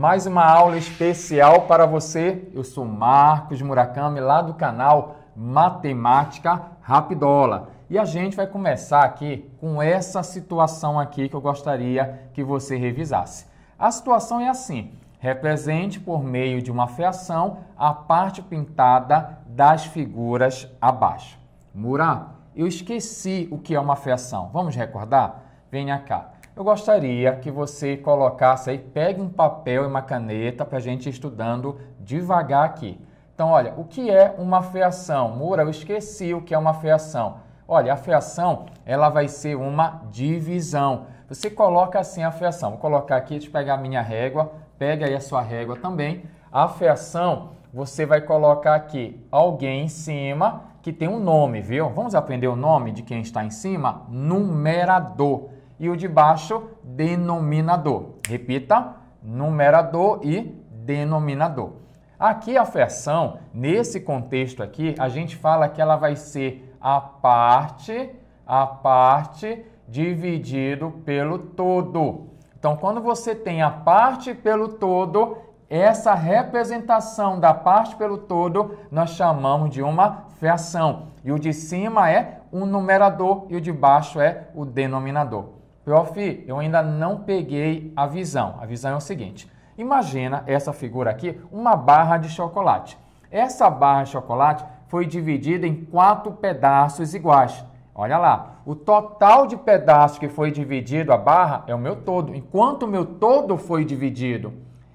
mais uma aula especial para você. Eu sou Marcos Murakami, lá do canal Matemática Rapidola. E a gente vai começar aqui com essa situação aqui que eu gostaria que você revisasse. A situação é assim: represente por meio de uma fiação a parte pintada das figuras abaixo. Murá, eu esqueci o que é uma fiação. Vamos recordar? Venha cá eu gostaria que você colocasse aí, pegue um papel e uma caneta para a gente ir estudando devagar aqui. Então, olha, o que é uma fiação? Moura, eu esqueci o que é uma fiação. Olha, a fiação, ela vai ser uma divisão. Você coloca assim a fiação. Vou colocar aqui, deixa eu pegar a minha régua. Pega aí a sua régua também. A fiação, você vai colocar aqui alguém em cima que tem um nome, viu? Vamos aprender o nome de quem está em cima? Numerador e o de baixo, denominador. Repita, numerador e denominador. Aqui a fração, nesse contexto aqui, a gente fala que ela vai ser a parte, a parte dividido pelo todo. Então, quando você tem a parte pelo todo, essa representação da parte pelo todo nós chamamos de uma fração. E o de cima é o numerador e o de baixo é o denominador. Prof, eu ainda não peguei a visão. A visão é o seguinte: imagina essa figura aqui, uma barra de chocolate. Essa barra de chocolate foi dividida em quatro pedaços iguais. Olha lá, o total de pedaços que foi dividido a barra é o meu todo, enquanto o meu todo foi dividido.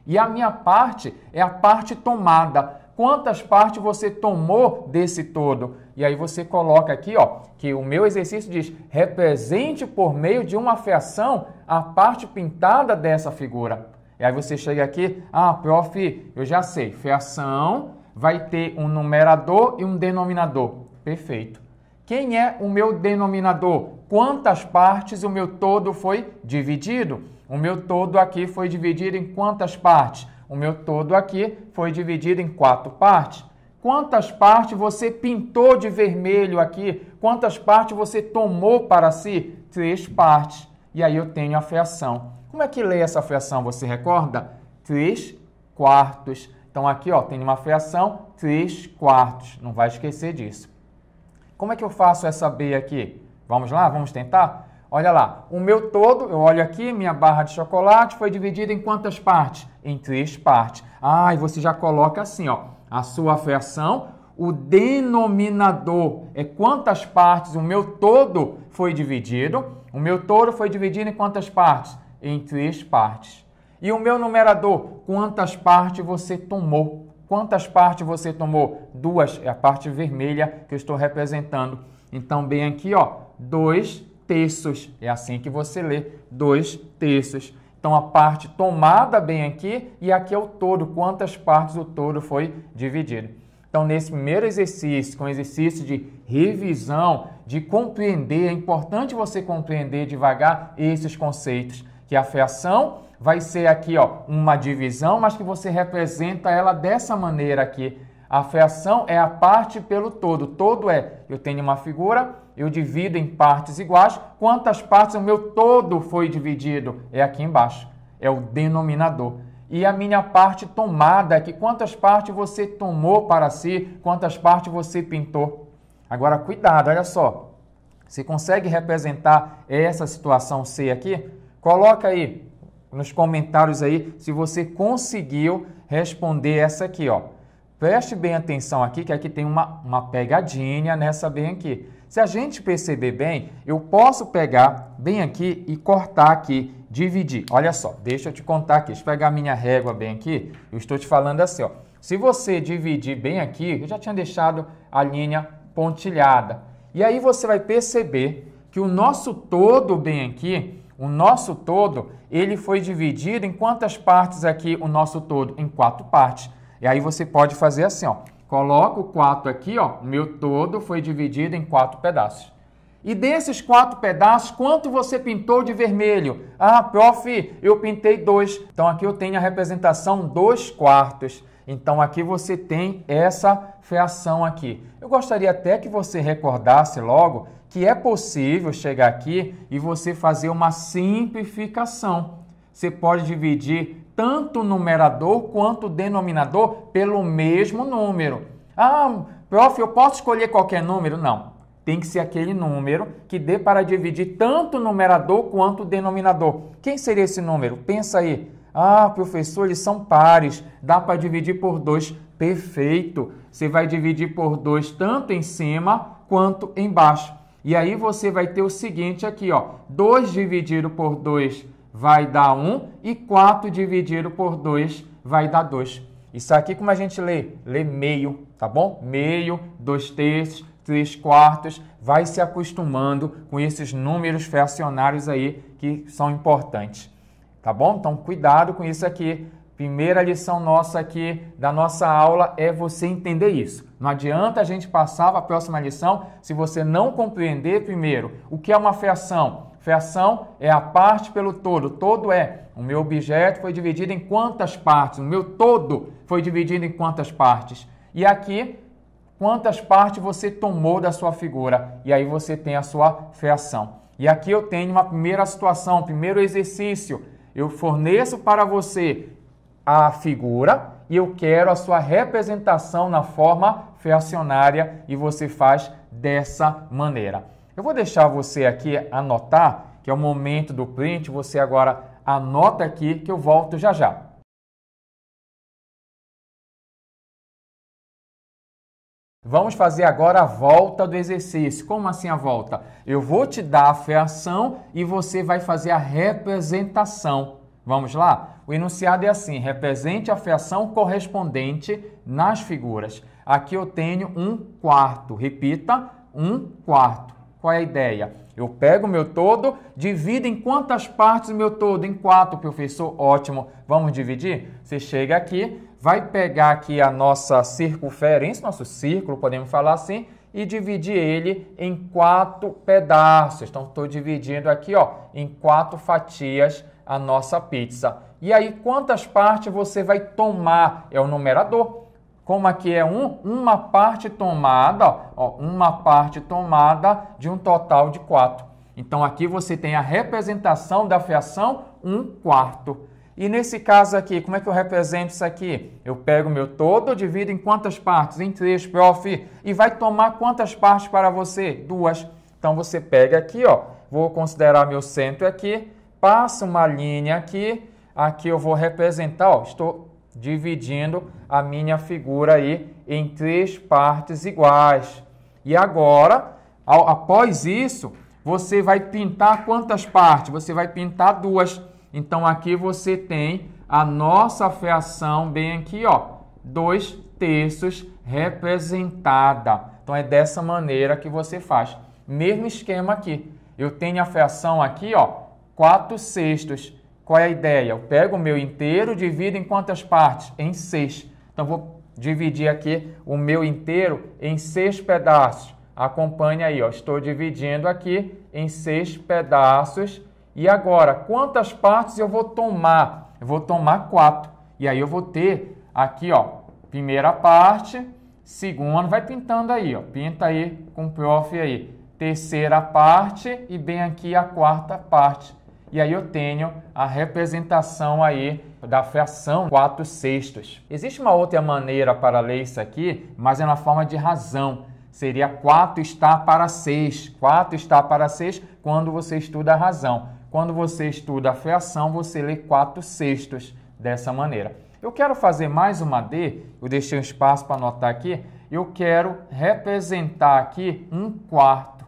E a minha parte é a parte tomada quantas partes você tomou desse todo. E aí você coloca aqui, ó, que o meu exercício diz: represente por meio de uma feação a parte pintada dessa figura. E aí você chega aqui, ah, prof, eu já sei, feação vai ter um numerador e um denominador. Perfeito. Quem é o meu denominador? Quantas partes o meu todo foi dividido? O meu todo aqui foi dividido em quantas partes? O meu todo aqui foi dividido em quatro partes. Quantas partes você pintou de vermelho aqui? Quantas partes você tomou para si? Três partes. E aí eu tenho a fração. Como é que lê essa fração? Você recorda? Três quartos. Então aqui ó, tem uma fração três quartos. Não vai esquecer disso. Como é que eu faço essa B aqui? Vamos lá? Vamos tentar? Olha lá, o meu todo, eu olho aqui, minha barra de chocolate foi dividida em quantas partes? Em três partes. Ah, e você já coloca assim, ó, a sua fração, o denominador é quantas partes o meu todo foi dividido. O meu todo foi dividido em quantas partes? Em três partes. E o meu numerador, quantas partes você tomou? Quantas partes você tomou? Duas, é a parte vermelha que eu estou representando. Então, bem aqui, ó, 2 terços. É assim que você lê, dois terços. Então a parte tomada bem aqui e aqui é o todo, quantas partes o todo foi dividido. Então nesse primeiro exercício, com exercício de revisão, de compreender, é importante você compreender devagar esses conceitos, que a fiação vai ser aqui, ó, uma divisão, mas que você representa ela dessa maneira aqui. A fiação é a parte pelo todo. Todo é, eu tenho uma figura, eu divido em partes iguais, quantas partes o meu todo foi dividido? É aqui embaixo, é o denominador. E a minha parte tomada, é que quantas partes você tomou para si, quantas partes você pintou. Agora, cuidado, olha só. Você consegue representar essa situação C aqui? Coloca aí nos comentários aí se você conseguiu responder essa aqui, ó. Preste bem atenção aqui, que aqui tem uma, uma pegadinha nessa bem aqui. Se a gente perceber bem, eu posso pegar bem aqui e cortar aqui, dividir. Olha só, deixa eu te contar aqui. Deixa eu pegar a minha régua bem aqui. Eu estou te falando assim, ó. Se você dividir bem aqui, eu já tinha deixado a linha pontilhada. E aí você vai perceber que o nosso todo bem aqui, o nosso todo, ele foi dividido em quantas partes aqui o nosso todo? Em quatro partes. E aí você pode fazer assim, ó. Coloco o 4 aqui, ó, o meu todo foi dividido em quatro pedaços. E desses quatro pedaços, quanto você pintou de vermelho? Ah, prof, eu pintei dois. Então aqui eu tenho a representação dois quartos. Então aqui você tem essa fração aqui. Eu gostaria até que você recordasse logo que é possível chegar aqui e você fazer uma simplificação. Você pode dividir tanto o numerador quanto o denominador pelo mesmo número. Ah, prof, eu posso escolher qualquer número? Não. Tem que ser aquele número que dê para dividir tanto o numerador quanto o denominador. Quem seria esse número? Pensa aí. Ah, professor, eles são pares. Dá para dividir por dois Perfeito. Você vai dividir por dois tanto em cima quanto embaixo. E aí você vai ter o seguinte aqui, ó. 2 dividido por 2 vai dar 1 e 4 dividido por 2 vai dar 2. Isso aqui como a gente lê? Lê meio, tá bom? Meio, 2 terços, 3 quartos, vai se acostumando com esses números fracionários aí que são importantes, tá bom? Então cuidado com isso aqui. Primeira lição nossa aqui da nossa aula é você entender isso. Não adianta a gente passar para a próxima lição se você não compreender primeiro o que é uma fração, Fiação é a parte pelo todo. Todo é o meu objeto foi dividido em quantas partes? O meu todo foi dividido em quantas partes? E aqui, quantas partes você tomou da sua figura? E aí você tem a sua fiação. E aqui eu tenho uma primeira situação, um primeiro exercício. Eu forneço para você a figura e eu quero a sua representação na forma feacionária e você faz dessa maneira. Eu vou deixar você aqui anotar, que é o momento do print, você agora anota aqui que eu volto já já. Vamos fazer agora a volta do exercício. Como assim a volta? Eu vou te dar a feação e você vai fazer a representação. Vamos lá? O enunciado é assim: represente a feação correspondente nas figuras. Aqui eu tenho um quarto. Repita, um quarto. Qual é a ideia? Eu pego o meu todo, divido em quantas partes o meu todo? Em quatro, professor. Ótimo. Vamos dividir? Você chega aqui, vai pegar aqui a nossa circunferência, nosso círculo, podemos falar assim, e dividir ele em quatro pedaços. Então, estou dividindo aqui ó, em quatro fatias a nossa pizza. E aí, quantas partes você vai tomar? É o numerador como aqui é um, uma parte tomada, ó, uma parte tomada de um total de 4. Então aqui você tem a representação da fiação 1 quarto. E nesse caso aqui, como é que eu represento isso aqui? Eu pego o meu todo, divido em quantas partes? Em três, prof. E vai tomar quantas partes para você? Duas. Então você pega aqui, ó, vou considerar meu centro aqui, passa uma linha aqui, aqui eu vou representar, ó, estou dividindo a minha figura aí em três partes iguais. E agora, ao, após isso, você vai pintar quantas partes? Você vai pintar duas. Então aqui você tem a nossa fração bem aqui, ó, dois terços representada. Então é dessa maneira que você faz. Mesmo esquema aqui. Eu tenho a fração aqui, ó, quatro sextos. Qual é a ideia? Eu pego o meu inteiro, divido em quantas partes? Em seis. Então vou dividir aqui o meu inteiro em seis pedaços. Acompanha aí, ó. Estou dividindo aqui em seis pedaços. E agora, quantas partes eu vou tomar? Eu vou tomar quatro. E aí eu vou ter aqui, ó, primeira parte, segunda, vai pintando aí, ó. Pinta aí com o prof aí. Terceira parte e bem aqui a quarta parte. E aí eu tenho a representação aí da fração 4 sextos. Existe uma outra maneira para ler isso aqui, mas é na forma de razão. Seria 4 está para 6. 4 está para 6 quando você estuda a razão. Quando você estuda a fração, você lê 4 sextos dessa maneira. Eu quero fazer mais uma D, eu deixei um espaço para anotar aqui. Eu quero representar aqui um quarto.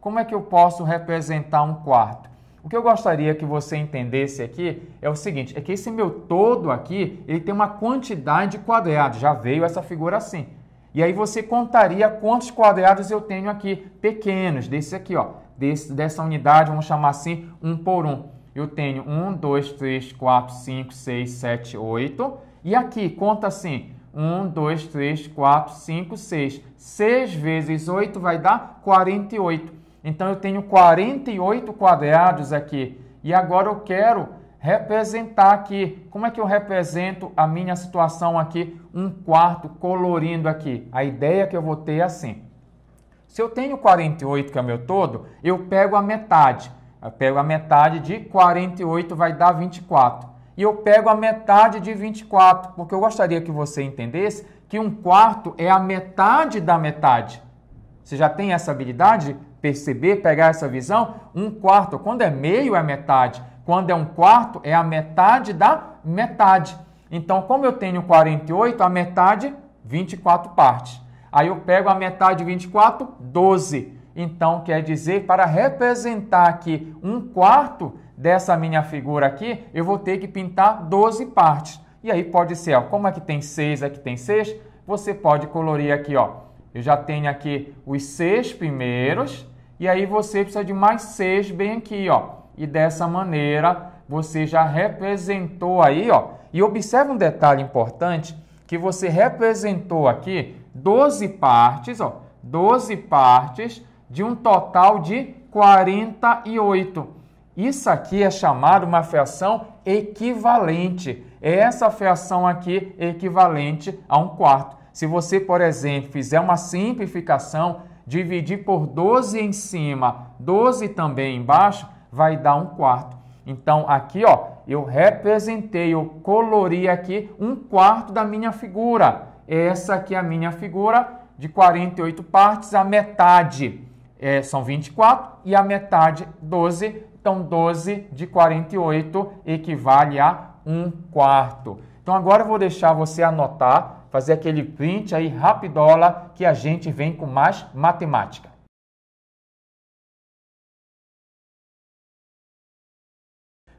Como é que eu posso representar um quarto? O que eu gostaria que você entendesse aqui é o seguinte, é que esse meu todo aqui, ele tem uma quantidade de quadrados, já veio essa figura assim. E aí você contaria quantos quadrados eu tenho aqui, pequenos, desse aqui, ó, desse, dessa unidade, vamos chamar assim, um por um. Eu tenho 1, 2, 3, 4, 5, 6, 7, 8. E aqui, conta assim, 1, 2, 3, 4, 5, 6. 6 vezes 8 vai dar 48. Então eu tenho 48 quadrados aqui e agora eu quero representar aqui. Como é que eu represento a minha situação aqui? Um quarto colorindo aqui. A ideia que eu vou ter é assim. Se eu tenho 48, que é o meu todo, eu pego a metade. Eu pego a metade de 48, vai dar 24. E eu pego a metade de 24, porque eu gostaria que você entendesse que um quarto é a metade da metade. Você já tem essa habilidade? perceber, pegar essa visão, um quarto, quando é meio é metade, quando é um quarto é a metade da metade. Então, como eu tenho 48, a metade, 24 partes. Aí eu pego a metade de 24, 12. Então, quer dizer, para representar aqui um quarto dessa minha figura aqui, eu vou ter que pintar 12 partes. E aí pode ser, ó, como aqui é tem 6, aqui é tem 6, você pode colorir aqui, ó. Eu já tenho aqui os seis primeiros, e aí você precisa de mais 6 bem aqui, ó. E dessa maneira você já representou aí, ó. E observa um detalhe importante que você representou aqui 12 partes, ó. 12 partes de um total de 48. Isso aqui é chamado uma fração equivalente. É essa fração aqui equivalente a um quarto. Se você, por exemplo, fizer uma simplificação dividir por 12 em cima, 12 também embaixo, vai dar um quarto. Então aqui, ó, eu representei, eu colori aqui um quarto da minha figura. Essa aqui é a minha figura de 48 partes, a metade é, são 24 e a metade 12. Então 12 de 48 equivale a um quarto. Então agora eu vou deixar você anotar fazer aquele print aí rapidola que a gente vem com mais matemática.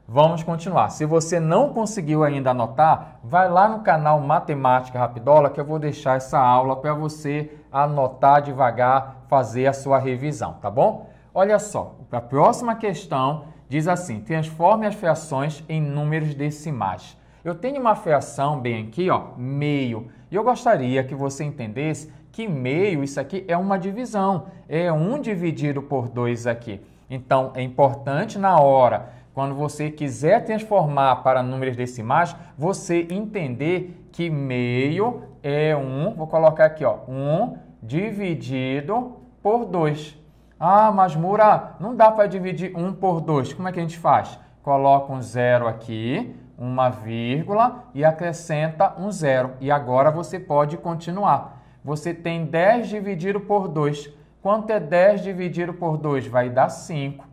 Vamos continuar. Se você não conseguiu ainda anotar, vai lá no canal Matemática Rapidola que eu vou deixar essa aula para você anotar devagar, fazer a sua revisão, tá bom? Olha só, a próxima questão diz assim: transforme as frações em números decimais. Eu tenho uma afeação bem aqui, ó, meio. E eu gostaria que você entendesse que meio, isso aqui é uma divisão. É 1 um dividido por 2 aqui. Então, é importante na hora, quando você quiser transformar para números decimais, você entender que meio é 1, um, vou colocar aqui, ó, 1 um dividido por 2. Ah, mas Mura, não dá para dividir 1 por 2. Como é que a gente faz? Coloca um zero aqui, uma vírgula e acrescenta um zero. E agora você pode continuar. Você tem 10 dividido por 2. Quanto é 10 dividido por 2? Vai dar 5.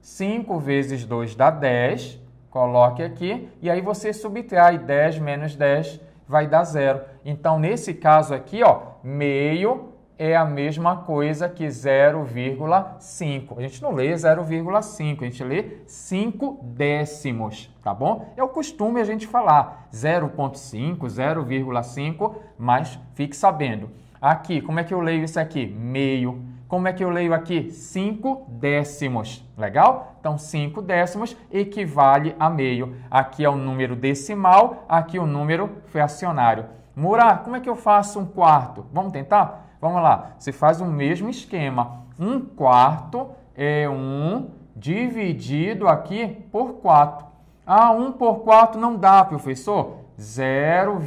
5 vezes 2 dá 10. Coloque aqui. E aí você subtrai 10 menos 10 vai dar zero. Então, nesse caso aqui, ó, meio é a mesma coisa que 0,5. A gente não lê 0,5, a gente lê 5 décimos, tá bom? É o costume a gente falar 0,5, 0,5, mas fique sabendo. Aqui, como é que eu leio isso aqui? Meio. Como é que eu leio aqui? 5 décimos, legal? Então, 5 décimos equivale a meio. Aqui é o número decimal, aqui o número fracionário. Murá, como é que eu faço um quarto? Vamos tentar? Vamos lá, você faz o mesmo esquema. Um quarto é 1 um dividido aqui por 4. Ah, 1 um por 4 não dá, professor. 0,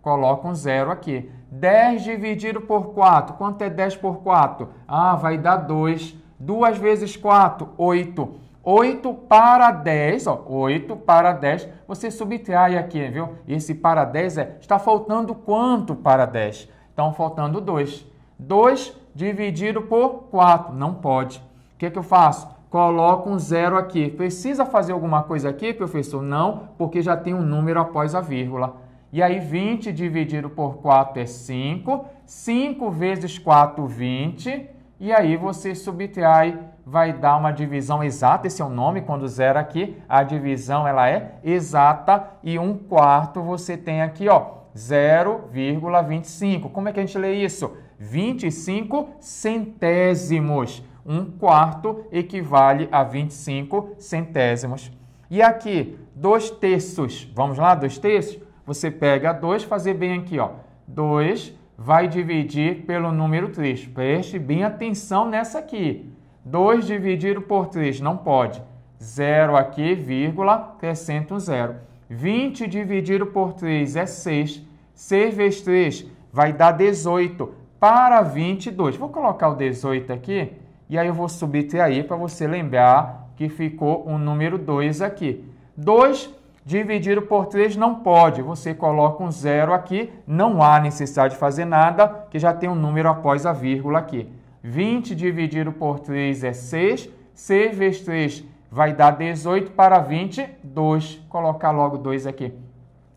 coloca um 0 aqui. 10 dividido por 4, quanto é 10 por 4? Ah, vai dar 2. 2 vezes 4, 8. 8 para 10, ó, 8 para 10, você subtrai aqui, viu? Esse para 10 é, está faltando quanto para 10? Estão faltando 2. 2 dividido por 4. Não pode. O que, é que eu faço? Coloco um zero aqui. Precisa fazer alguma coisa aqui, professor? Não, porque já tem um número após a vírgula. E aí, 20 dividido por 4 é 5. 5 vezes 4, 20. E aí, você subtrai, vai dar uma divisão exata. Esse é o nome, quando zero aqui, a divisão ela é exata. E 1 um quarto você tem aqui, ó. 0,25. Como é que a gente lê isso? 25 centésimos. Um quarto equivale a 25 centésimos. E aqui, dois terços. Vamos lá, dois terços? Você pega 2, fazer bem aqui, ó. 2 vai dividir pelo número 3. Preste bem atenção nessa aqui. 2 dividido por 3 não pode. 0 aqui, vírgula, crescendo um zero. 20 dividido por 3 é 6. 6 vezes 3 vai dar 18 para 22. Vou colocar o 18 aqui e aí eu vou subtrair para você lembrar que ficou o um número 2 aqui. 2 dividido por 3 não pode. Você coloca um zero aqui, não há necessidade de fazer nada, que já tem um número após a vírgula aqui. 20 dividido por 3 é 6. 6 vezes 3 é vai dar 18 para 22. Colocar logo 2 aqui.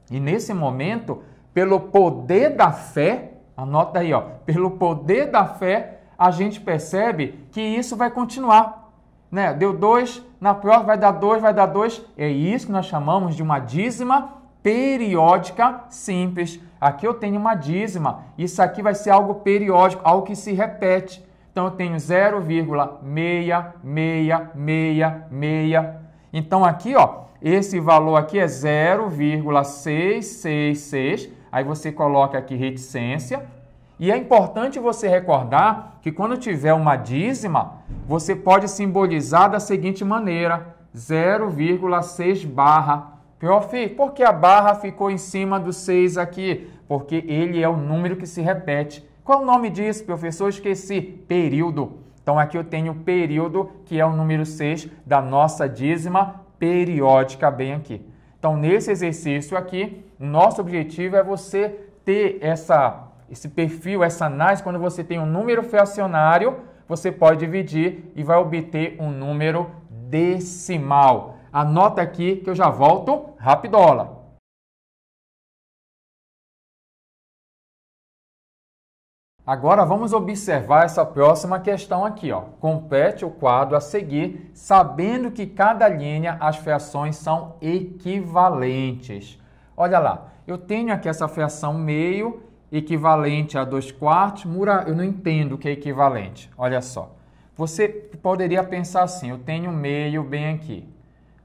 E nesse momento, pelo poder da fé, anota aí, ó, pelo poder da fé, a gente percebe que isso vai continuar. Né? Deu 2, na prova vai dar 2, vai dar 2. É isso que nós chamamos de uma dízima periódica simples. Aqui eu tenho uma dízima. Isso aqui vai ser algo periódico, algo que se repete. Então eu tenho 0,6666. Então aqui, ó, esse valor aqui é 0,666. Aí você coloca aqui reticência. E é importante você recordar que quando tiver uma dízima, você pode simbolizar da seguinte maneira: 0,6 barra. Prof, por que a barra ficou em cima do 6 aqui? Porque ele é o número que se repete. Qual o nome disso, professor? Esqueci. Período. Então aqui eu tenho período, que é o número 6 da nossa dízima periódica, bem aqui. Então nesse exercício aqui, nosso objetivo é você ter essa, esse perfil, essa análise, quando você tem um número fracionário, você pode dividir e vai obter um número decimal. Anota aqui que eu já volto rapidola. Agora vamos observar essa próxima questão aqui. Ó. Compete o quadro a seguir, sabendo que cada linha as frações são equivalentes. Olha lá, eu tenho aqui essa fração meio equivalente a 2 quartos. Mura, eu não entendo o que é equivalente. Olha só. Você poderia pensar assim, eu tenho meio bem aqui.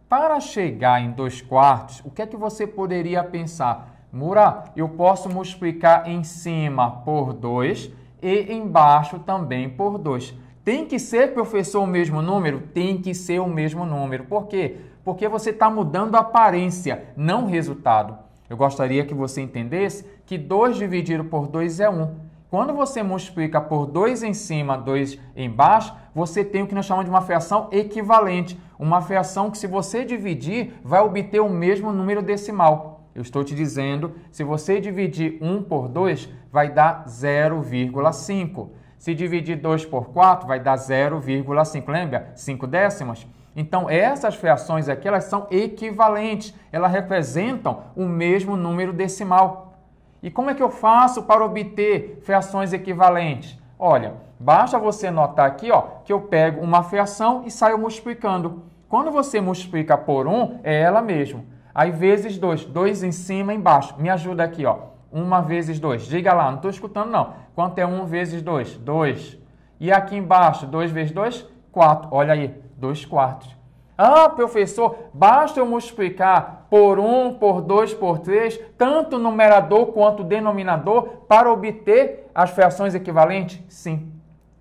Para chegar em 2 quartos, o que é que você poderia pensar? Mura, eu posso multiplicar em cima por 2 e embaixo também por 2. Tem que ser, professor, o mesmo número? Tem que ser o mesmo número. Por quê? Porque você está mudando a aparência, não o resultado. Eu gostaria que você entendesse que 2 dividido por 2 é 1. Um. Quando você multiplica por 2 em cima, 2 embaixo, você tem o que nós chamamos de uma fração equivalente. Uma fração que, se você dividir, vai obter o mesmo número decimal. Eu estou te dizendo, se você dividir 1 por 2, vai dar 0,5. Se dividir 2 por 4, vai dar 0,5. Lembra? 5 décimas. Então, essas frações aqui, elas são equivalentes. Elas representam o mesmo número decimal. E como é que eu faço para obter frações equivalentes? Olha, basta você notar aqui ó, que eu pego uma fração e saio multiplicando. Quando você multiplica por 1, um, é ela mesma. Aí vezes 2, 2 em cima e embaixo. Me ajuda aqui, ó. 1 vezes 2. Diga lá, não estou escutando não. Quanto é 1 um vezes 2? 2. E aqui embaixo, 2 vezes 2? 4. Olha aí, 2 quartos. Ah, professor, basta eu multiplicar por 1, um, por 2, por 3, tanto numerador quanto denominador, para obter as frações equivalentes? Sim.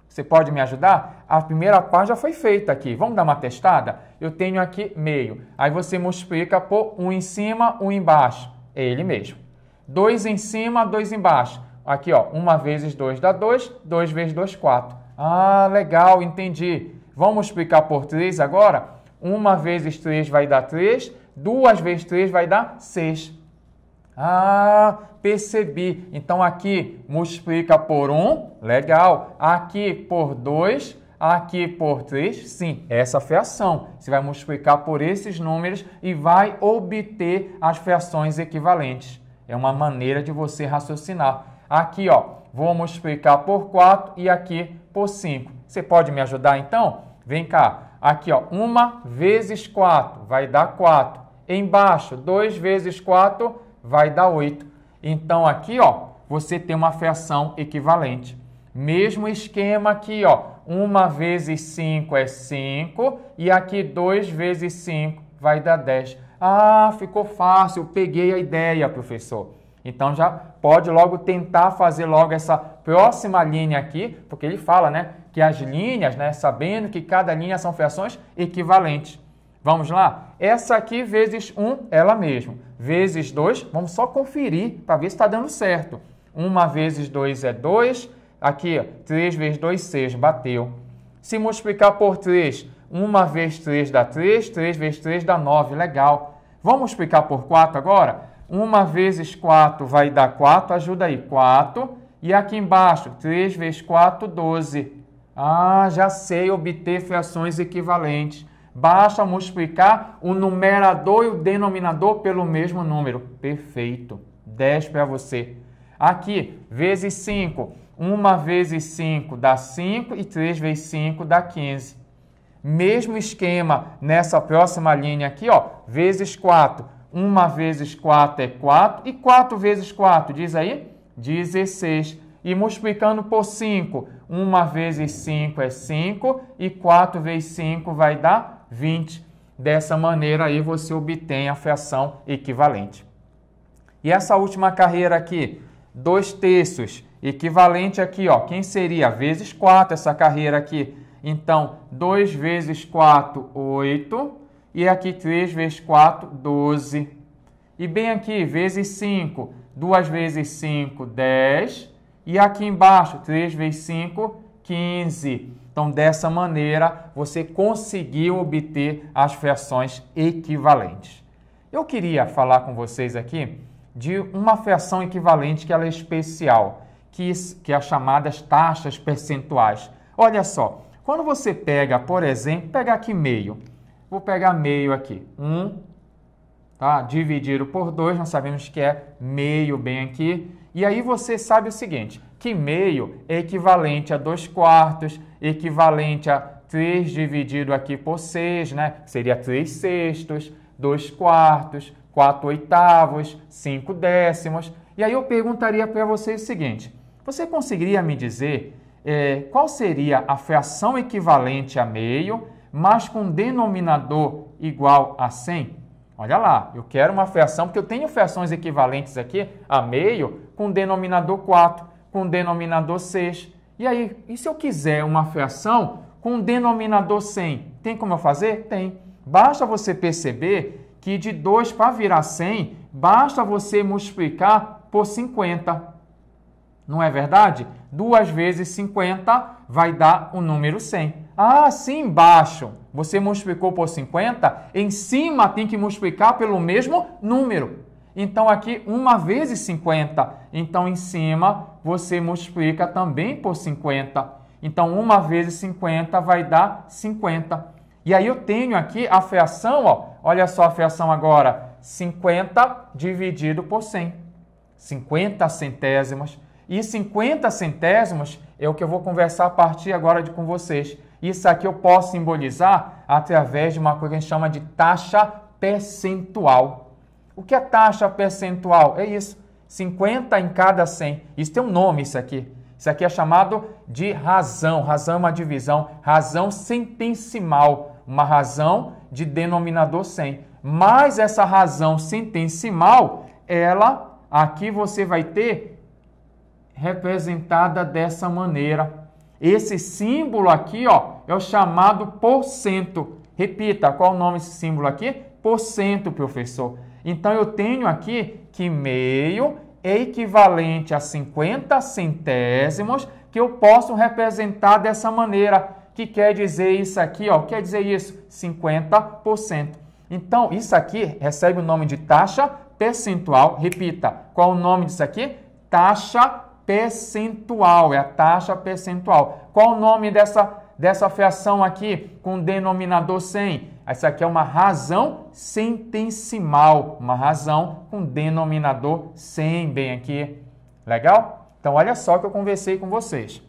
Você pode me ajudar? A primeira parte já foi feita aqui. Vamos dar uma testada? Eu tenho aqui meio. Aí você multiplica por um em cima, um embaixo. É ele mesmo. Dois em cima, dois embaixo. Aqui, ó. Uma vezes dois dá dois. Dois vezes dois, quatro. Ah, legal. Entendi. Vamos multiplicar por três agora? Uma vezes três vai dar três. Duas vezes três vai dar seis. Ah, percebi. Então aqui multiplica por 1, legal. Aqui por 2, aqui por 3, sim, essa foi a ação. Você vai multiplicar por esses números e vai obter as frações equivalentes. É uma maneira de você raciocinar. Aqui, ó, vou multiplicar por 4 e aqui por 5. Você pode me ajudar então? Vem cá. Aqui, ó, 1 vezes 4 vai dar 4. Embaixo, 2 vezes 4 vai dar 8. Então aqui, ó, você tem uma fração equivalente. Mesmo esquema aqui, ó. 1 vezes 5 é 5 e aqui 2 vezes 5 vai dar 10. Ah, ficou fácil, peguei a ideia, professor. Então já pode logo tentar fazer logo essa próxima linha aqui, porque ele fala, né, que as linhas, né, sabendo que cada linha são frações equivalentes. Vamos lá? Essa aqui vezes 1, ela mesma. Vezes 2, vamos só conferir para ver se está dando certo. 1 vezes 2 é 2. Aqui, ó, 3 vezes 2, 6, bateu. Se multiplicar por 3, 1 vezes 3 dá 3, 3 vezes 3 dá 9, legal. Vamos multiplicar por 4 agora? 1 vezes 4 vai dar 4, ajuda aí, 4. E aqui embaixo, 3 vezes 4, 12. Ah, já sei obter frações equivalentes. Basta multiplicar o numerador e o denominador pelo mesmo número. Perfeito. 10 para você. Aqui, vezes 5. 1 vezes 5 dá 5 e 3 vezes 5 dá 15. Mesmo esquema nessa próxima linha aqui, ó, vezes 4. 1 vezes 4 é 4 e 4 vezes 4, diz aí, 16. E multiplicando por 5, 1 vezes 5 é 5 e 4 vezes 5 vai dar 20. Dessa maneira aí você obtém a fração equivalente. E essa última carreira aqui, 2 terços, equivalente aqui, ó, quem seria? Vezes 4 essa carreira aqui. Então, 2 vezes 4, 8. E aqui 3 vezes 4, 12. E bem aqui, vezes 5, 2 vezes 5, 10. E aqui embaixo, 3 vezes 5, 15. Então, dessa maneira, você conseguiu obter as frações equivalentes. Eu queria falar com vocês aqui de uma fração equivalente que ela é especial, que, que é as chamadas taxas percentuais. Olha só, quando você pega, por exemplo, pegar aqui meio, vou pegar meio aqui, 1, um, tá? dividido por 2, nós sabemos que é meio bem aqui, e aí você sabe o seguinte, que meio é equivalente a 2 quartos, equivalente a 3 dividido aqui por 6, né? Seria 3 sextos, 2 quartos, 4 oitavos, 5 décimos. E aí eu perguntaria para você o seguinte: você conseguiria me dizer é, qual seria a fração equivalente a meio, mas com denominador igual a 100? Olha lá, eu quero uma fração, porque eu tenho frações equivalentes aqui a meio com denominador 4 com um denominador 6. E aí, e se eu quiser uma fração com um denominador 100? Tem como eu fazer? Tem. Basta você perceber que de 2 para virar 100, basta você multiplicar por 50. Não é verdade? Duas vezes 50 vai dar o número 100. Ah, sim, embaixo. Você multiplicou por 50, em cima tem que multiplicar pelo mesmo número. Então aqui, uma vezes 50. Então em cima você multiplica também por 50. Então, 1 vezes 50 vai dar 50. E aí eu tenho aqui a fração, ó, olha só a fração agora, 50 dividido por 100. 50 centésimos. E 50 centésimos é o que eu vou conversar a partir agora de com vocês. Isso aqui eu posso simbolizar através de uma coisa que a gente chama de taxa percentual. O que é taxa percentual? É isso. 50 em cada 100. Isso tem um nome, isso aqui. Isso aqui é chamado de razão. Razão é uma divisão, razão centesimal, uma razão de denominador 100. Mas essa razão centesimal, ela aqui você vai ter representada dessa maneira. Esse símbolo aqui, ó, é o chamado porcento. Repita, qual é o nome desse símbolo aqui? Porcento, professor. Então eu tenho aqui que meio é equivalente a 50 centésimos, que eu posso representar dessa maneira, que quer dizer isso aqui, ó, quer dizer isso, 50%. Então, isso aqui recebe o nome de taxa percentual. Repita, qual é o nome disso aqui? Taxa percentual, é a taxa percentual. Qual é o nome dessa, dessa fração aqui com denominador 100? Essa aqui é uma razão sentencial, uma razão com denominador sem bem aqui. Legal? Então, olha só o que eu conversei com vocês.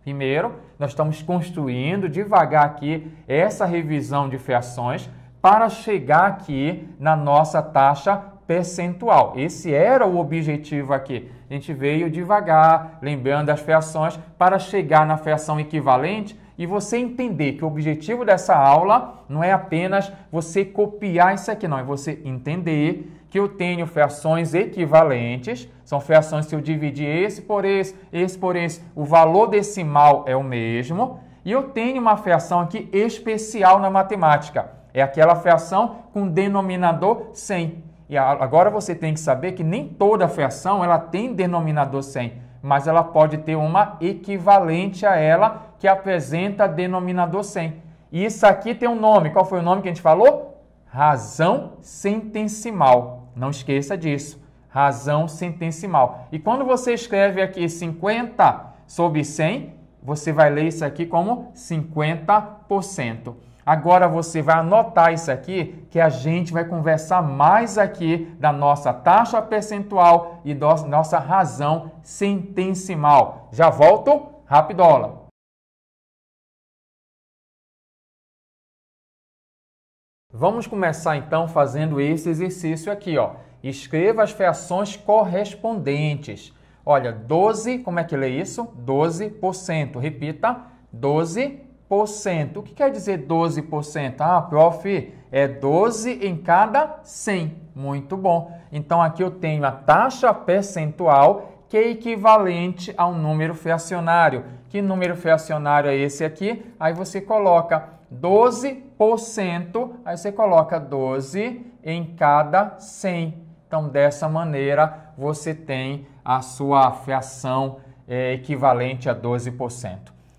Primeiro, nós estamos construindo devagar aqui essa revisão de fiações para chegar aqui na nossa taxa percentual. Esse era o objetivo aqui. A gente veio devagar, lembrando as fiações, para chegar na fiação equivalente e você entender que o objetivo dessa aula não é apenas você copiar isso aqui, não, é você entender que eu tenho frações equivalentes, são frações que eu dividi esse por esse, esse por esse, o valor decimal é o mesmo, e eu tenho uma fração aqui especial na matemática, é aquela fração com denominador 100. E agora você tem que saber que nem toda fração ela tem denominador 100, mas ela pode ter uma equivalente a ela que apresenta denominador 100. E isso aqui tem um nome. Qual foi o nome que a gente falou? Razão sentencial. Não esqueça disso. Razão sentencial. E quando você escreve aqui 50 sobre 100, você vai ler isso aqui como 50%. Agora você vai anotar isso aqui, que a gente vai conversar mais aqui da nossa taxa percentual e da nossa razão sentencial. Já volto, rapidola. Vamos começar então fazendo esse exercício aqui, ó. Escreva as frações correspondentes. Olha, 12, como é que lê isso? 12%. Repita, 12%. O que quer dizer 12%? Ah, prof, é 12 em cada 100. Muito bom. Então aqui eu tenho a taxa percentual que é equivalente ao número fracionário. Que número fracionário é esse aqui? Aí você coloca 12%, aí você coloca 12 em cada 100. Então, dessa maneira, você tem a sua fiação é, equivalente a 12%.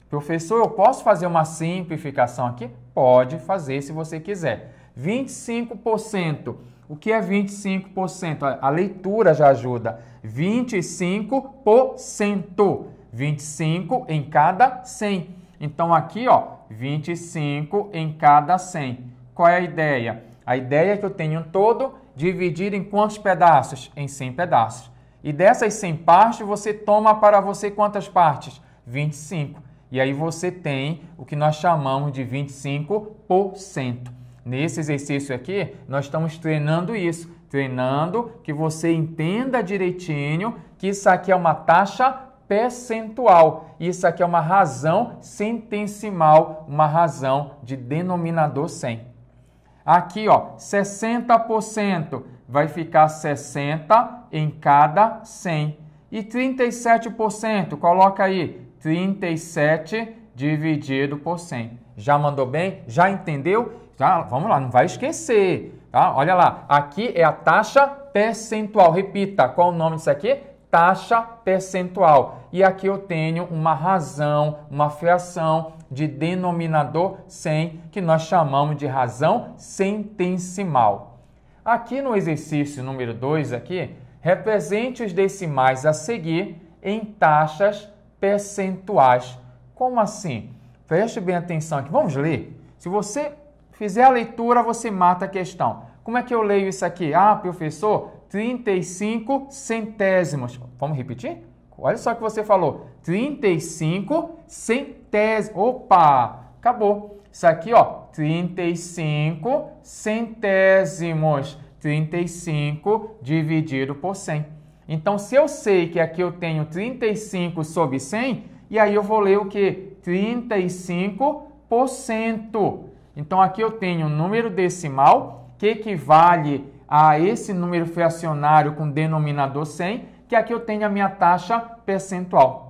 Professor, eu posso fazer uma simplificação aqui? Pode fazer se você quiser. 25%. O que é 25%? A leitura já ajuda. 25%. 25 em cada 100. Então aqui, ó, 25 em cada 100. Qual é a ideia? A ideia é que eu tenho um todo dividido em quantos pedaços? Em 100 pedaços. E dessas 100 partes, você toma para você quantas partes? 25. E aí você tem o que nós chamamos de 25%. Nesse exercício aqui, nós estamos treinando isso, treinando que você entenda direitinho que isso aqui é uma taxa percentual. Isso aqui é uma razão centesimal, uma razão de denominador 100. Aqui, ó, 60% vai ficar 60 em cada 100. E 37%, coloca aí, 37 dividido por 100. Já mandou bem? Já entendeu? Já, tá, vamos lá, não vai esquecer, tá? Olha lá, aqui é a taxa percentual. Repita, qual o nome disso aqui? taxa percentual. E aqui eu tenho uma razão, uma fração de denominador 100, que nós chamamos de razão centesimal. Aqui no exercício número 2 aqui, represente os decimais a seguir em taxas percentuais. Como assim? Preste bem atenção aqui. Vamos ler? Se você fizer a leitura, você mata a questão. Como é que eu leio isso aqui? Ah, professor, 35 centésimos. Vamos repetir? Olha só o que você falou. 35 centésimos. Opa! Acabou. Isso aqui, ó. 35 centésimos. 35 dividido por 100. Então, se eu sei que aqui eu tenho 35 sobre 100, e aí eu vou ler o quê? 35%. Então, aqui eu tenho um número decimal que equivale a esse número fracionário com denominador 100, que aqui eu tenho a minha taxa percentual.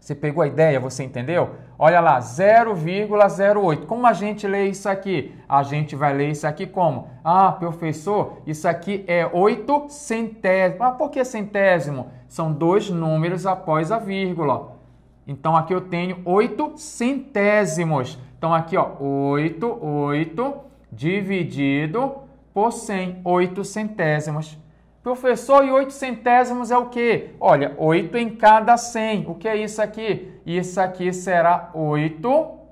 Você pegou a ideia? Você entendeu? Olha lá, 0,08. Como a gente lê isso aqui? A gente vai ler isso aqui como? Ah, professor, isso aqui é 8 centésimos. Ah, por que centésimo? São dois números após a vírgula. Então aqui eu tenho 8 centésimos. Então aqui, ó, 8, 8 dividido por 100, 8 centésimos. Professor, e 8 centésimos é o quê? Olha, 8 em cada 100. O que é isso aqui? Isso aqui será 8%.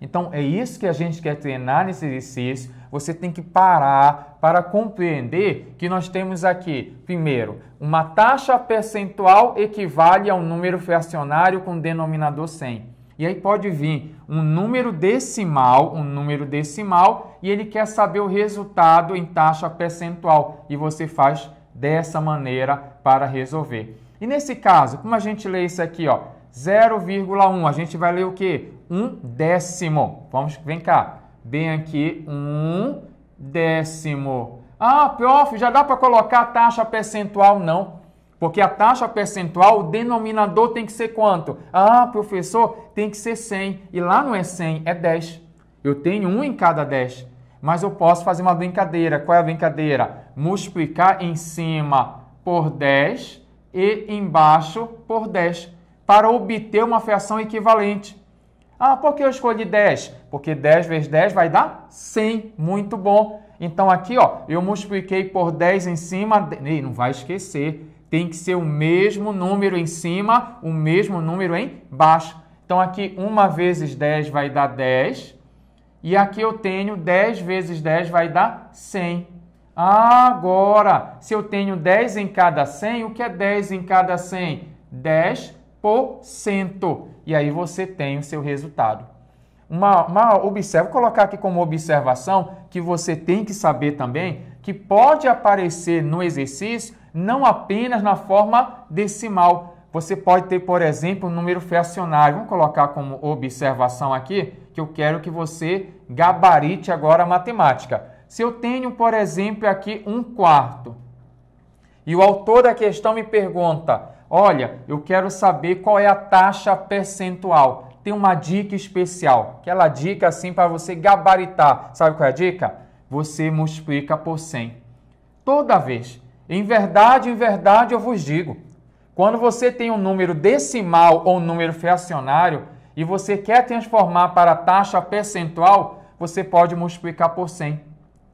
Então, é isso que a gente quer treinar nesse exercício. Você tem que parar para compreender que nós temos aqui, primeiro, uma taxa percentual equivale a um número fracionário com denominador 100. E aí pode vir um número decimal, um número decimal, e ele quer saber o resultado em taxa percentual. E você faz dessa maneira para resolver. E nesse caso, como a gente lê isso aqui, ó, 0,1, a gente vai ler o quê? Um décimo. Vamos, vem cá. Bem aqui, um décimo. Ah, prof, já dá para colocar a taxa percentual? Não porque a taxa percentual, o denominador tem que ser quanto? Ah, professor, tem que ser 100. E lá não é 100, é 10. Eu tenho um em cada 10. Mas eu posso fazer uma brincadeira. Qual é a brincadeira? Multiplicar em cima por 10 e embaixo por 10 para obter uma fração equivalente. Ah, por que eu escolhi 10? Porque 10 vezes 10 vai dar 100. Muito bom. Então aqui, ó, eu multipliquei por 10 em cima, Ei, não vai esquecer, tem que ser o mesmo número em cima, o mesmo número em baixo. Então aqui 1 vezes 10 vai dar 10. E aqui eu tenho 10 vezes 10 vai dar 100. Agora, se eu tenho 10 em cada 100, o que é 10 em cada 100? 10%. E aí você tem o seu resultado. Uma, uma observa, vou colocar aqui como observação que você tem que saber também que pode aparecer no exercício não apenas na forma decimal. Você pode ter, por exemplo, um número fracionário. Vamos colocar como observação aqui, que eu quero que você gabarite agora a matemática. Se eu tenho, por exemplo, aqui um quarto, e o autor da questão me pergunta: olha, eu quero saber qual é a taxa percentual. Tem uma dica especial, aquela dica assim para você gabaritar. Sabe qual é a dica? Você multiplica por 100. Toda vez em verdade, em verdade eu vos digo: quando você tem um número decimal ou um número fracionário e você quer transformar para taxa percentual, você pode multiplicar por 100.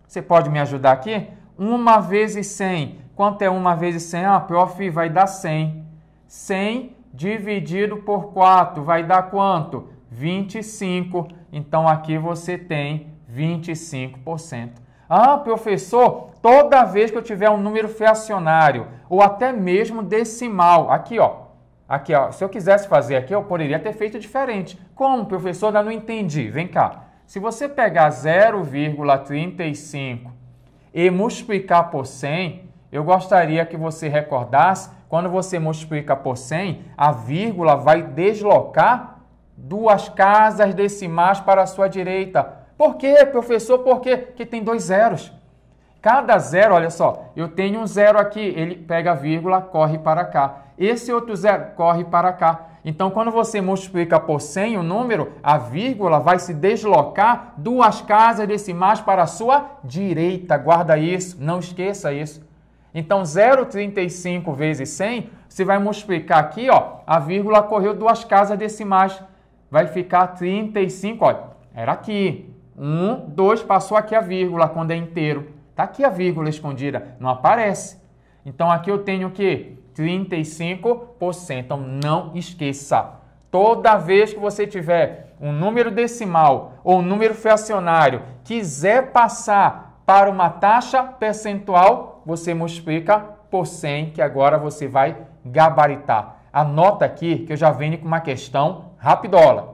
Você pode me ajudar aqui? Uma vezes 100. Quanto é uma vezes 100? Ah, prof, vai dar 100. 100 dividido por 4 vai dar quanto? 25. Então aqui você tem 25%. Ah, professor, toda vez que eu tiver um número fracionário ou até mesmo decimal, aqui ó, aqui ó, se eu quisesse fazer aqui, eu poderia ter feito diferente. Como, professor? Eu não entendi. Vem cá. Se você pegar 0,35 e multiplicar por 100, eu gostaria que você recordasse, quando você multiplica por 100, a vírgula vai deslocar duas casas decimais para a sua direita por quê, professor? Por quê? Porque tem dois zeros. Cada zero, olha só, eu tenho um zero aqui, ele pega a vírgula, corre para cá. Esse outro zero corre para cá. Então, quando você multiplica por 100 o número, a vírgula vai se deslocar duas casas decimais para a sua direita. Guarda isso, não esqueça isso. Então, 0,35 vezes 100, você vai multiplicar aqui, ó, a vírgula correu duas casas decimais. Vai ficar 35, olha, era aqui. Um, dois, passou aqui a vírgula quando é inteiro. Está aqui a vírgula escondida, não aparece. Então aqui eu tenho o quê? 35%. Então não esqueça. Toda vez que você tiver um número decimal ou um número fracionário, quiser passar para uma taxa percentual, você multiplica por 100, que agora você vai gabaritar. Anota aqui que eu já venho com uma questão rapidola.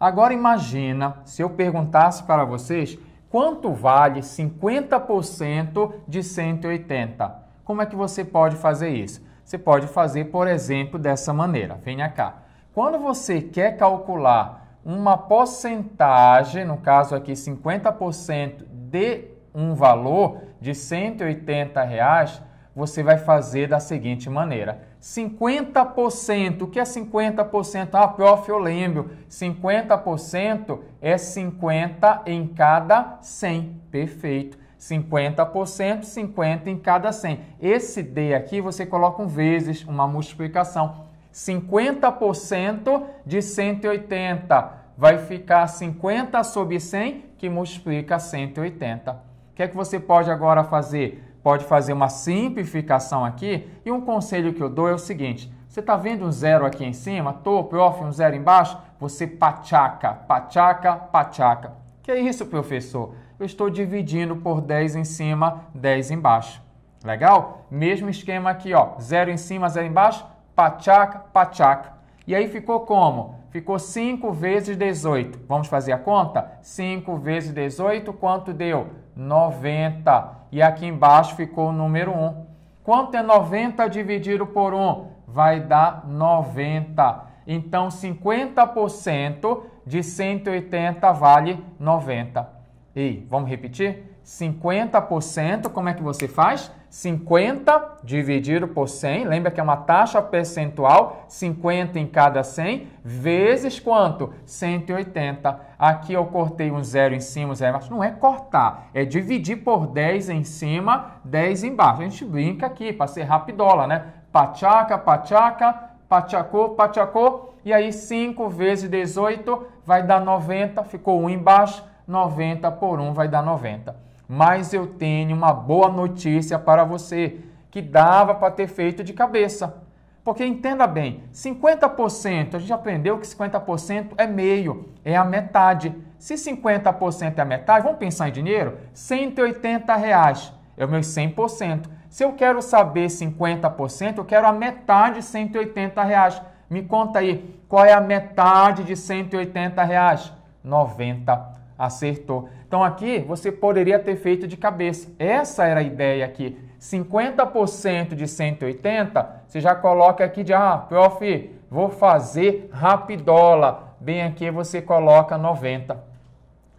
Agora imagina se eu perguntasse para vocês quanto vale 50% de 180. Como é que você pode fazer isso? Você pode fazer, por exemplo, dessa maneira. Venha cá. Quando você quer calcular uma porcentagem, no caso aqui 50% de um valor de 180 reais, você vai fazer da seguinte maneira 50%. O que é 50%? Ah, prof, eu lembro. 50% é 50 em cada 100. Perfeito. 50%, 50 em cada 100. Esse D aqui você coloca um vezes, uma multiplicação. 50% de 180 vai ficar 50 sobre 100, que multiplica 180. O que é que você pode agora fazer? pode fazer uma simplificação aqui. E um conselho que eu dou é o seguinte: você está vendo um zero aqui em cima, topo, off, um zero embaixo? Você pachaca, pachaca, pachaca. Que é isso, professor? Eu estou dividindo por 10 em cima, 10 embaixo. Legal? Mesmo esquema aqui, ó. Zero em cima, zero embaixo, pachaca, pachaca. E aí ficou como? Ficou 5 vezes 18. Vamos fazer a conta? 5 vezes 18, quanto deu? 90. E aqui embaixo ficou o número 1. Quanto é 90 dividido por 1? Vai dar 90. Então, 50% de 180 vale 90. E vamos repetir? 50%, como é que você faz? 50 dividido por 100, lembra que é uma taxa percentual, 50 em cada 100, vezes quanto? 180. Aqui eu cortei um zero em cima, um zero embaixo. Não é cortar, é dividir por 10 em cima, 10 embaixo. A gente brinca aqui para ser rapidola, né? Pachaca, pachaca, pachacô, pachacô. E aí 5 vezes 18 vai dar 90, ficou 1 embaixo, 90 por 1 vai dar 90. Mas eu tenho uma boa notícia para você, que dava para ter feito de cabeça. Porque entenda bem, 50%, a gente aprendeu que 50% é meio, é a metade. Se 50% é a metade, vamos pensar em dinheiro? 180 reais é o meu 100%. Se eu quero saber 50%, eu quero a metade de 180 reais. Me conta aí, qual é a metade de 180 reais? 90 acertou. Então aqui você poderia ter feito de cabeça. Essa era a ideia aqui. 50% de 180, você já coloca aqui de, ah, prof, vou fazer rapidola. Bem aqui você coloca 90.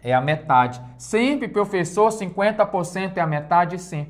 É a metade. Sempre, professor, 50% é a metade, sim.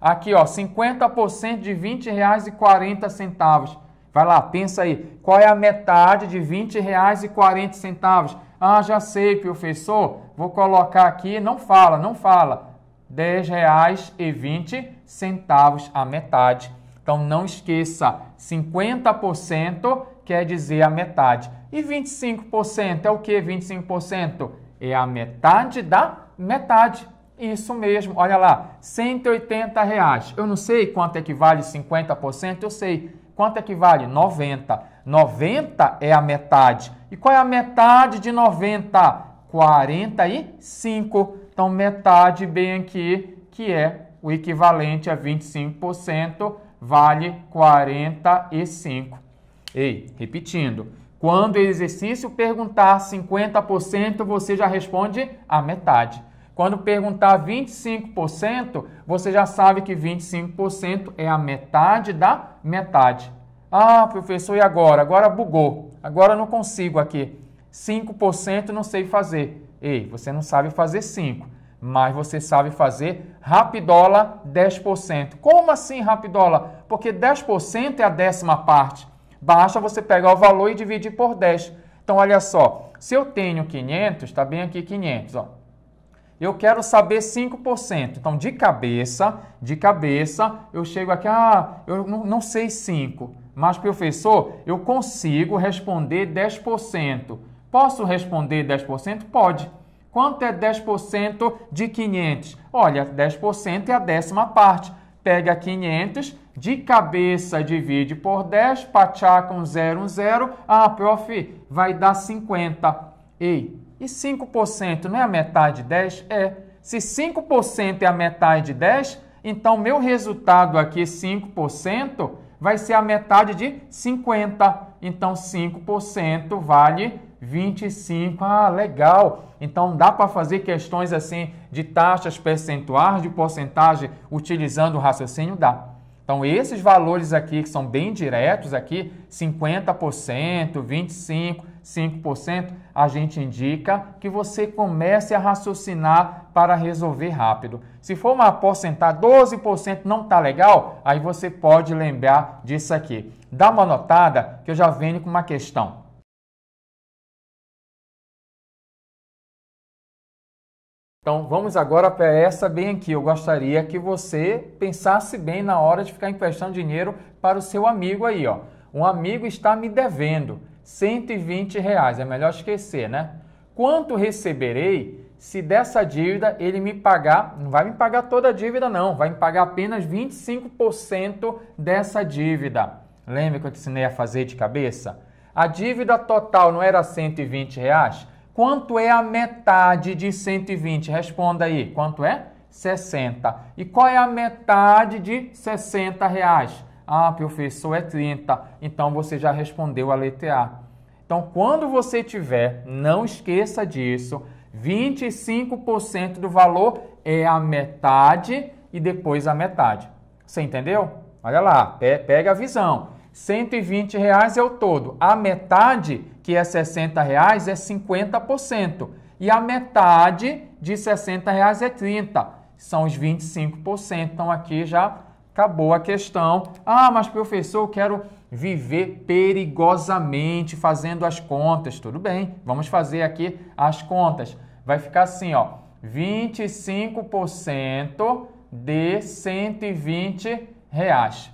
Aqui, ó, 50% de R$ 20,40. Vai lá, pensa aí. Qual é a metade de R$ 20,40? Ah, já sei, professor vou colocar aqui, não fala, não fala, R$ 10,20 a metade. Então não esqueça, 50% quer dizer a metade. E 25% é o que 25%? É a metade da metade. Isso mesmo, olha lá, 180 reais. Eu não sei quanto equivale é 50%, eu sei. Quanto equivale? 90. 90 é a metade. E qual é a metade de 90? 45. Então, metade bem aqui, que é o equivalente a 25%, vale 45. Ei, repetindo. Quando o exercício perguntar 50%, você já responde a metade. Quando perguntar 25%, você já sabe que 25% é a metade da metade. Ah, professor, e agora? Agora bugou. Agora eu não consigo aqui. 5% não sei fazer. Ei, você não sabe fazer 5, mas você sabe fazer rapidola 10%. Como assim rapidola? Porque 10% é a décima parte. Basta você pegar o valor e dividir por 10. Então, olha só, se eu tenho 500, está bem aqui 500, ó. Eu quero saber 5%. Então, de cabeça, de cabeça, eu chego aqui, ah, eu não, não sei 5. Mas, professor, eu consigo responder 10%. Posso responder 10%? Pode. Quanto é 10% de 500? Olha, 10% é a décima parte. Pega 500, de cabeça divide por 10, pachá com 0, Ah, prof, vai dar 50. Ei, e 5% não é a metade de 10? É. Se 5% é a metade de 10, então meu resultado aqui, 5%, vai ser a metade de 50. Então 5% vale 25. Ah, legal! Então dá para fazer questões assim de taxas percentuais, de porcentagem, utilizando o raciocínio? Dá. Então esses valores aqui que são bem diretos aqui, 50%, 25%, 5%, a gente indica que você comece a raciocinar para resolver rápido. Se for uma porcentagem 12% não tá legal, aí você pode lembrar disso aqui. Dá uma notada que eu já venho com uma questão. Então vamos agora para essa bem aqui. Eu gostaria que você pensasse bem na hora de ficar emprestando dinheiro para o seu amigo aí, ó. Um amigo está me devendo 120 reais. É melhor esquecer, né? Quanto receberei se dessa dívida ele me pagar? Não vai me pagar toda a dívida, não. Vai me pagar apenas 25% dessa dívida. Lembra que eu te ensinei a fazer de cabeça? A dívida total não era 120 reais? Quanto é a metade de 120? Responda aí. Quanto é? 60. E qual é a metade de 60 reais? Ah, professor, é 30. Então você já respondeu a letra A. Então, quando você tiver, não esqueça disso, 25% do valor é a metade e depois a metade. Você entendeu? Olha lá, pe pega a visão. 120 reais é o todo. A metade, que é 60 reais, é 50%. E a metade de 60 reais é 30. São os 25%. Então aqui já acabou a questão. Ah, mas professor, eu quero viver perigosamente fazendo as contas. Tudo bem, vamos fazer aqui as contas. Vai ficar assim, ó, 25% de 120 reais.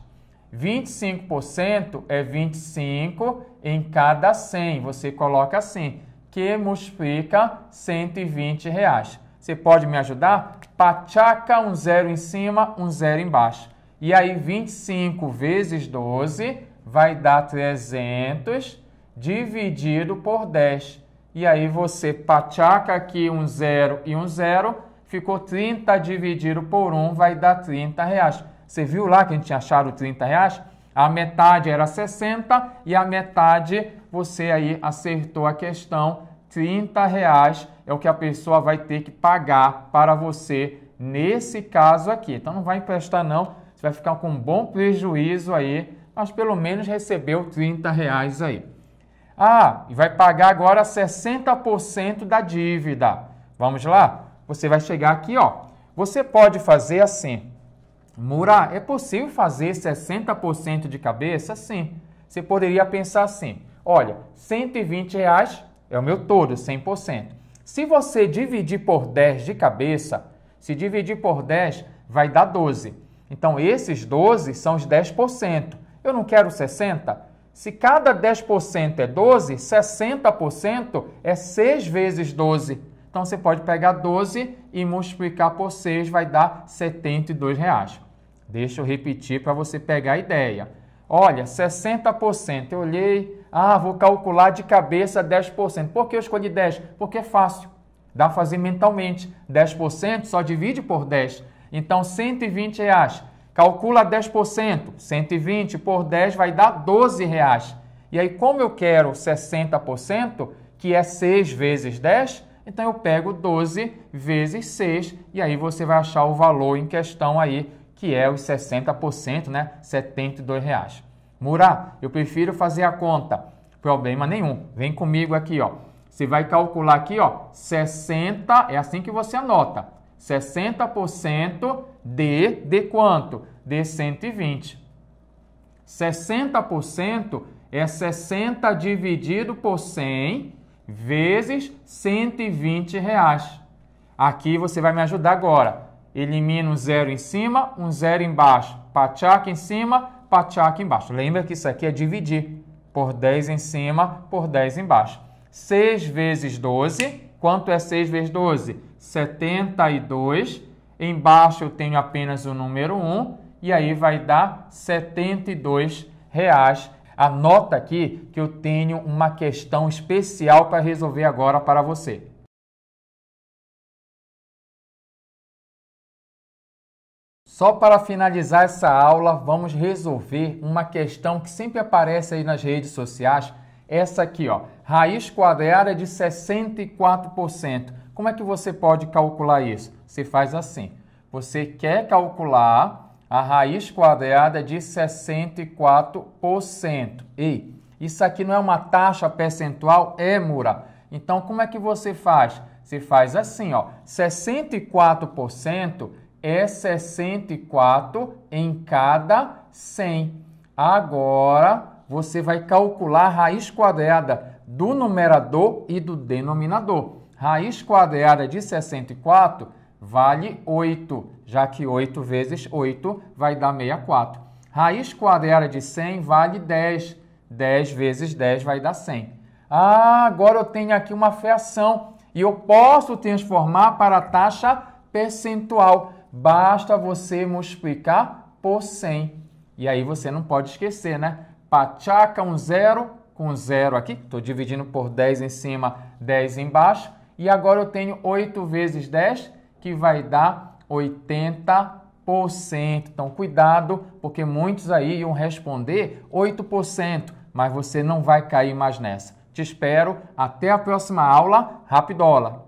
25% é 25 em cada 100. Você coloca assim, que multiplica 120 reais. Você pode me ajudar? Pachaca, um zero em cima, um zero embaixo. E aí, 25 vezes 12 vai dar 300 dividido por 10. E aí, você pachaca aqui um zero e um zero, ficou 30 dividido por 1, vai dar 30 reais. Você viu lá que a gente tinha achado 30 reais? A metade era 60 e a metade você aí acertou a questão. 30 reais é o que a pessoa vai ter que pagar para você nesse caso aqui. Então não vai emprestar não, você vai ficar com um bom prejuízo aí, mas pelo menos recebeu 30 reais aí. Ah, e vai pagar agora 60% da dívida. Vamos lá? Você vai chegar aqui, ó. Você pode fazer assim. Murá, é possível fazer 60% de cabeça? Sim. Você poderia pensar assim: olha, 120 reais é o meu todo, 100%. Se você dividir por 10 de cabeça, se dividir por 10 vai dar 12. Então esses 12 são os 10%. Eu não quero 60. Se cada 10% é 12, 60% é 6 vezes 12. Então você pode pegar 12 e multiplicar por 6 vai dar 72 reais. Deixa eu repetir para você pegar a ideia. Olha, 60%. Eu olhei, ah, vou calcular de cabeça 10%. Por que eu escolhi 10? Porque é fácil. Dá para fazer mentalmente. 10% só divide por 10. Então, 120 reais. Calcula 10%. 120 por 10 vai dar 12 reais. E aí, como eu quero 60%, que é 6 vezes 10, então eu pego 12 vezes 6 e aí você vai achar o valor em questão aí que é os 60%, né? R$ 72,00. Murá, eu prefiro fazer a conta. Problema nenhum. Vem comigo aqui, ó. Você vai calcular aqui, ó, 60, é assim que você anota. 60% de de quanto? De 120. 60% é 60 dividido por 100 vezes 120 reais. Aqui você vai me ajudar agora. Elimina um zero em cima, um zero embaixo. Pachaca em cima, pachaca embaixo. Lembra que isso aqui é dividir. Por 10 em cima, por 10 embaixo. 6 vezes 12. Quanto é 6 vezes 12? 72. Embaixo eu tenho apenas o número 1. E aí vai dar 72 reais. Anota aqui que eu tenho uma questão especial para resolver agora para você. Só para finalizar essa aula, vamos resolver uma questão que sempre aparece aí nas redes sociais, essa aqui, ó, raiz quadrada de 64%. Como é que você pode calcular isso? Você faz assim: você quer calcular a raiz quadrada de 64%. Ei, isso aqui não é uma taxa percentual, é Mura. Então, como é que você faz? Você faz assim, ó, 64% é 64 em cada 100. Agora você vai calcular a raiz quadrada do numerador e do denominador. Raiz quadrada de 64 vale 8, já que 8 vezes 8 vai dar 64. Raiz quadrada de 100 vale 10. 10 vezes 10 vai dar 100. Ah, agora eu tenho aqui uma fração e eu posso transformar para a taxa percentual basta você multiplicar por 100. E aí você não pode esquecer, né? Pachaca um zero com zero aqui, estou dividindo por 10 em cima, 10 embaixo. E agora eu tenho 8 vezes 10, que vai dar 80%. Então cuidado, porque muitos aí iam responder 8%, mas você não vai cair mais nessa. Te espero, até a próxima aula, Rapidola!